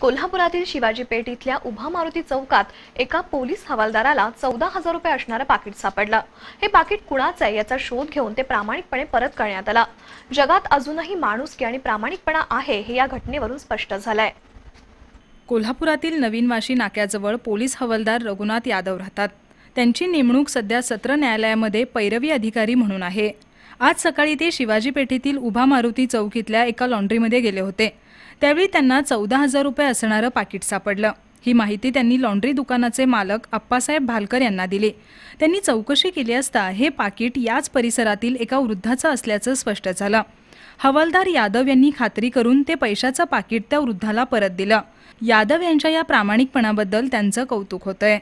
कोल्हापुरातील शिवाजी पेठ इथल्या उभा मारुती चौकात एका पोलीस हवालदाराला चौदा हजार रुपये असणारं पाकिट सापडलं हे पाकिट कुणाचं आहे याचा शोध घेऊन ते प्रामाणिकपणे परत करण्यात आला जगात अजूनही माणुसकी आणि प्रामाणिकपणा आहे हे या घटनेवरून स्पष्ट झालंय कोल्हापुरातील नवीन वाशी नाक्याजवळ पोलीस हवालदार रघुनाथ यादव राहतात त्यांची नेमणूक सध्या सत्र न्यायालयामध्ये पैरवी अधिकारी म्हणून आहे आज सकाळी ते शिवाजी पेठेतील उभा मारुती चौकीतल्या एका लॉन्ड्रीमध्ये गेले होते त्यावेळी त्यांना चौदा हजार रुपये असणारं पाकिट सापडलं ही माहिती त्यांनी लॉन्ड्री दुकानाचे मालक अप्पासाहेब भालकर यांना दिली त्यांनी चौकशी केली असता हे पाकिट याच परिसरातील एका वृद्धाचं असल्याचं स्पष्ट झालं हवालदार यादव यांनी खात्री करून ते पैशाचं पाकिट त्या वृद्धाला परत दिलं यादव यांच्या या प्रामाणिकपणाबद्दल त्यांचं कौतुक होतंय